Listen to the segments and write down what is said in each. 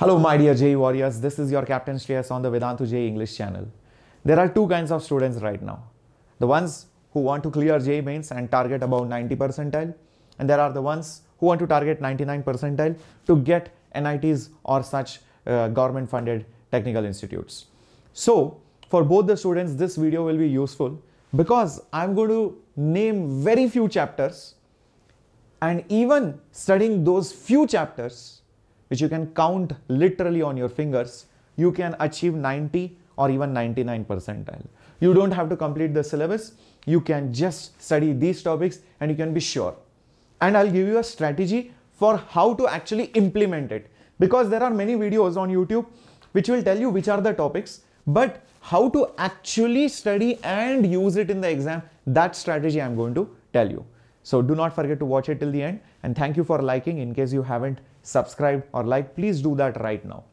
Hello, my dear J Warriors. This is your Captain Shreyas on the Vedantu J English channel. There are two kinds of students right now. The ones who want to clear J mains and target about 90 percentile. And there are the ones who want to target 99 percentile to get NITs or such uh, government funded technical institutes. So for both the students, this video will be useful because I'm going to name very few chapters and even studying those few chapters which you can count literally on your fingers, you can achieve 90 or even 99 percentile. You don't have to complete the syllabus. You can just study these topics and you can be sure. And I'll give you a strategy for how to actually implement it because there are many videos on YouTube which will tell you which are the topics, but how to actually study and use it in the exam, that strategy I'm going to tell you. So do not forget to watch it till the end and thank you for liking. In case you haven't subscribed or liked, please do that right now.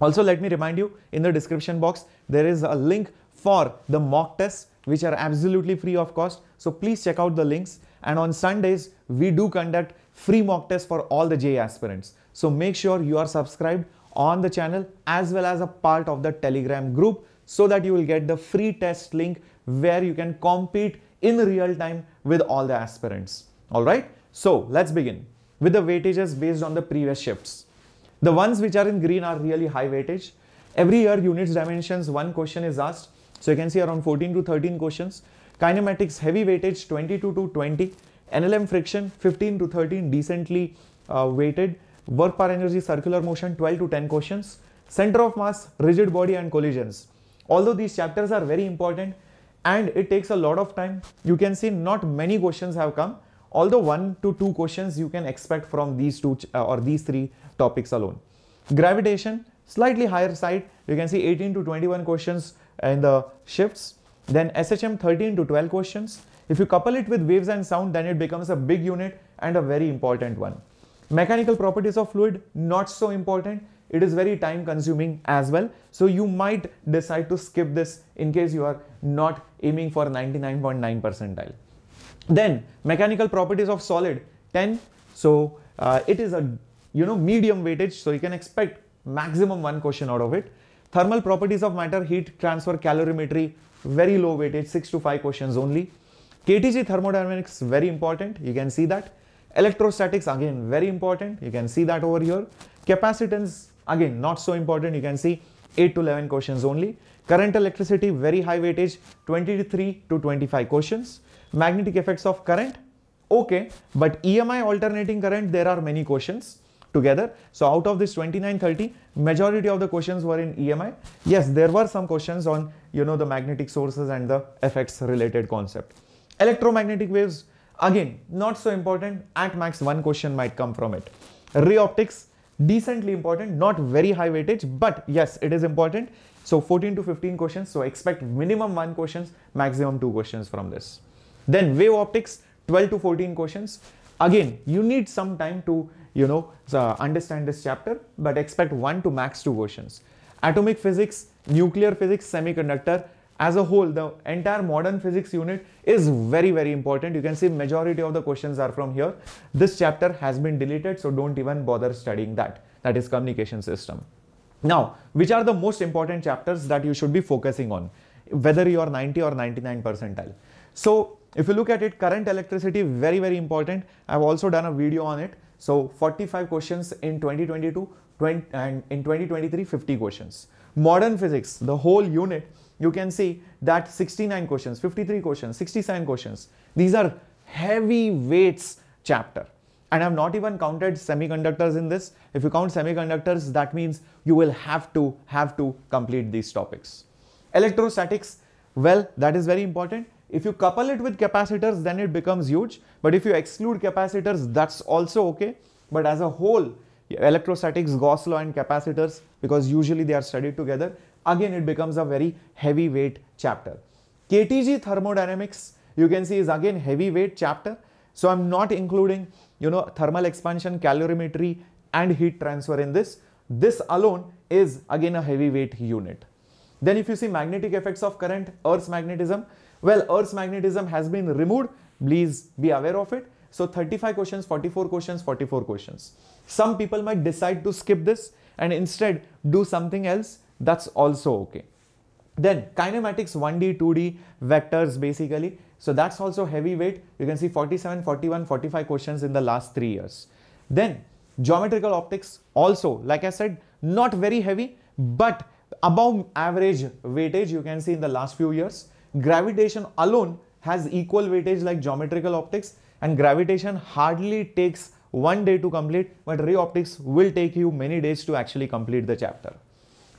Also, let me remind you in the description box, there is a link for the mock tests, which are absolutely free of cost. So please check out the links. And on Sundays, we do conduct free mock tests for all the J aspirants. So make sure you are subscribed on the channel as well as a part of the Telegram group so that you will get the free test link where you can compete in real time with all the aspirants. All right. So let's begin with the weightages based on the previous shifts. The ones which are in green are really high weightage. Every year units dimensions one question is asked. So you can see around 14 to 13 questions. Kinematics heavy weightage 22 to 20. NLM friction 15 to 13 decently uh, weighted. Work per energy circular motion 12 to 10 questions. Center of mass rigid body and collisions. Although these chapters are very important and it takes a lot of time. You can see not many questions have come, although one to two questions you can expect from these two uh, or these three topics alone. Gravitation, slightly higher side, you can see 18 to 21 questions in the shifts. Then SHM 13 to 12 questions. If you couple it with waves and sound, then it becomes a big unit and a very important one. Mechanical properties of fluid, not so important it is very time consuming as well. So you might decide to skip this in case you are not aiming for 99.9 percentile. Then mechanical properties of solid 10. So uh, it is a you know medium weightage so you can expect maximum one question out of it. Thermal properties of matter, heat transfer, calorimetry, very low weightage, 6 to 5 questions only. KTG thermodynamics, very important, you can see that. Electrostatics, again, very important, you can see that over here. Capacitance, Again, not so important. You can see 8 to 11 questions only. Current electricity, very high weightage, 23 to 25 questions. Magnetic effects of current, okay. But EMI alternating current, there are many questions together. So out of this 29, 30, majority of the questions were in EMI. Yes, there were some questions on, you know, the magnetic sources and the effects related concept. Electromagnetic waves, again, not so important. At max, one question might come from it. Ray optics, decently important, not very high weightage, but yes, it is important. So 14 to 15 questions. So expect minimum one questions, maximum two questions from this. Then wave optics, 12 to 14 questions. Again, you need some time to, you know, uh, understand this chapter, but expect one to max two questions. Atomic physics, nuclear physics, semiconductor, as a whole, the entire modern physics unit is very, very important. You can see majority of the questions are from here. This chapter has been deleted, so don't even bother studying that. That is communication system. Now, which are the most important chapters that you should be focusing on, whether you are 90 or 99 percentile. So if you look at it, current electricity, very, very important. I've also done a video on it. So 45 questions in 2022 20, and in 2023, 50 questions. Modern physics, the whole unit you can see that 69 questions, 53 questions, 67 questions. These are heavy weights chapter. And I've not even counted semiconductors in this. If you count semiconductors, that means you will have to have to complete these topics. Electrostatics, well, that is very important. If you couple it with capacitors, then it becomes huge. But if you exclude capacitors, that's also okay. But as a whole, electrostatics, Gauss law and capacitors, because usually they are studied together, again it becomes a very heavyweight chapter. KTG thermodynamics you can see is again heavyweight chapter. So I'm not including you know thermal expansion, calorimetry and heat transfer in this. This alone is again a heavyweight unit. Then if you see magnetic effects of current, Earth's magnetism, well Earth's magnetism has been removed, please be aware of it. So 35 questions, 44 questions, 44 questions. Some people might decide to skip this and instead do something else that's also okay. Then kinematics 1D, 2D, vectors basically. So that's also heavyweight. You can see 47, 41, 45 questions in the last three years. Then geometrical optics also, like I said, not very heavy, but above average weightage you can see in the last few years. Gravitation alone has equal weightage like geometrical optics and gravitation hardly takes one day to complete, but ray optics will take you many days to actually complete the chapter.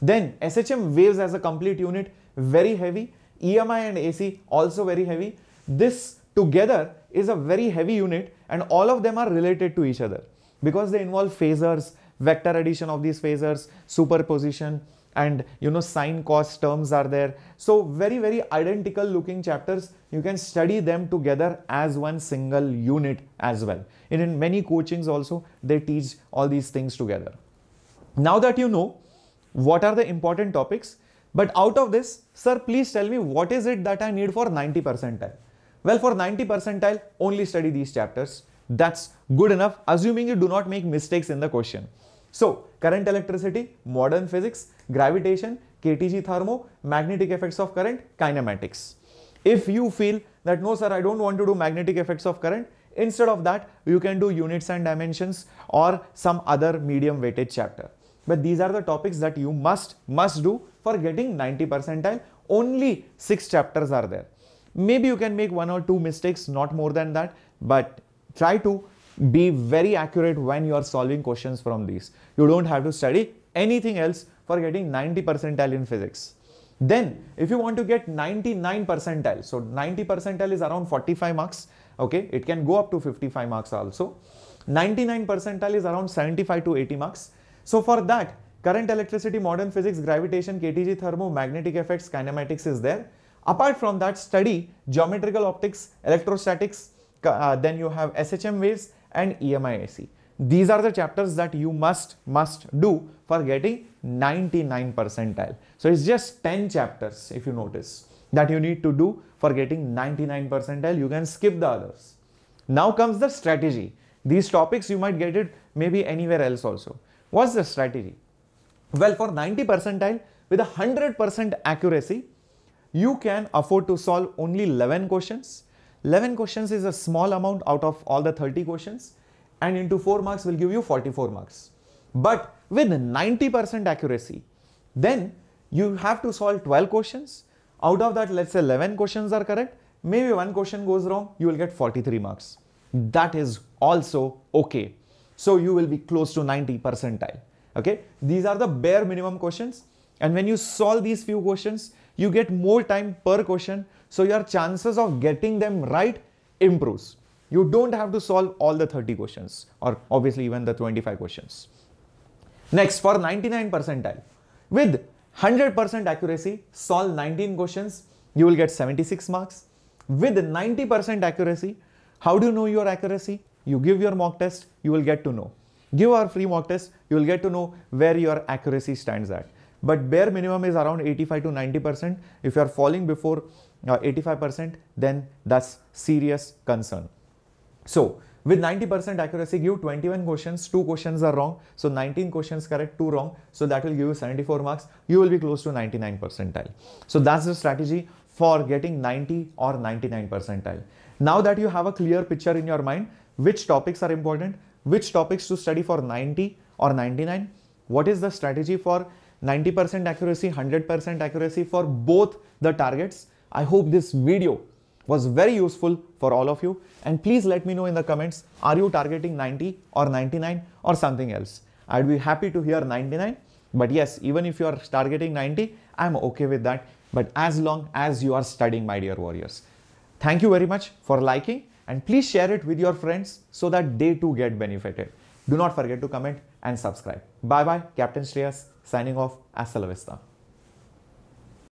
Then SHM waves as a complete unit, very heavy. EMI and AC also very heavy. This together is a very heavy unit and all of them are related to each other because they involve phasors, vector addition of these phasors, superposition and you know sine cos terms are there. So very very identical looking chapters you can study them together as one single unit as well. And in many coachings also they teach all these things together. Now that you know what are the important topics. But out of this, sir, please tell me what is it that I need for 90 percentile? Well, for 90 percentile, only study these chapters. That's good enough, assuming you do not make mistakes in the question. So, current electricity, modern physics, gravitation, KTG thermo, magnetic effects of current, kinematics. If you feel that no sir, I don't want to do magnetic effects of current, instead of that, you can do units and dimensions or some other medium weighted chapter. But these are the topics that you must, must do for getting 90 percentile. Only six chapters are there. Maybe you can make one or two mistakes, not more than that, but try to be very accurate when you are solving questions from these. You don't have to study anything else for getting 90 percentile in physics. Then if you want to get 99 percentile, so 90 percentile is around 45 marks, okay, it can go up to 55 marks also. 99 percentile is around 75 to 80 marks so for that, current electricity, modern physics, gravitation, KTG, thermo, magnetic effects, kinematics is there. Apart from that, study geometrical optics, electrostatics, uh, then you have SHM waves and EMIC. These are the chapters that you must, must do for getting 99 percentile. So it's just 10 chapters, if you notice, that you need to do for getting 99 percentile. You can skip the others. Now comes the strategy. These topics, you might get it maybe anywhere else also. What's the strategy? Well, for 90 percentile with 100% accuracy, you can afford to solve only 11 questions. 11 questions is a small amount out of all the 30 questions and into 4 marks will give you 44 marks. But with 90% accuracy, then you have to solve 12 questions. Out of that, let's say 11 questions are correct. Maybe one question goes wrong, you will get 43 marks. That is also okay. So you will be close to 90 percentile. Okay, these are the bare minimum questions. And when you solve these few questions, you get more time per question. So your chances of getting them right improves. You don't have to solve all the 30 questions or obviously even the 25 questions. Next, for 99 percentile, with 100% accuracy, solve 19 questions, you will get 76 marks. With 90% accuracy, how do you know your accuracy? you give your mock test, you will get to know. Give our free mock test, you will get to know where your accuracy stands at. But bare minimum is around 85 to 90%. If you are falling before 85%, uh, then that's serious concern. So with 90% accuracy, give 21 questions, two questions are wrong. So 19 questions correct, two wrong. So that will give you 74 marks. You will be close to 99 percentile. So that's the strategy for getting 90 or 99 percentile. Now that you have a clear picture in your mind, which topics are important, which topics to study for 90 or 99, what is the strategy for 90% accuracy, 100% accuracy for both the targets. I hope this video was very useful for all of you and please let me know in the comments are you targeting 90 or 99 or something else. I'd be happy to hear 99 but yes even if you are targeting 90 I'm okay with that but as long as you are studying my dear warriors. Thank you very much for liking and please share it with your friends so that they too get benefited. Do not forget to comment and subscribe. Bye bye, Captain Shreyas signing off. Hasta la vista.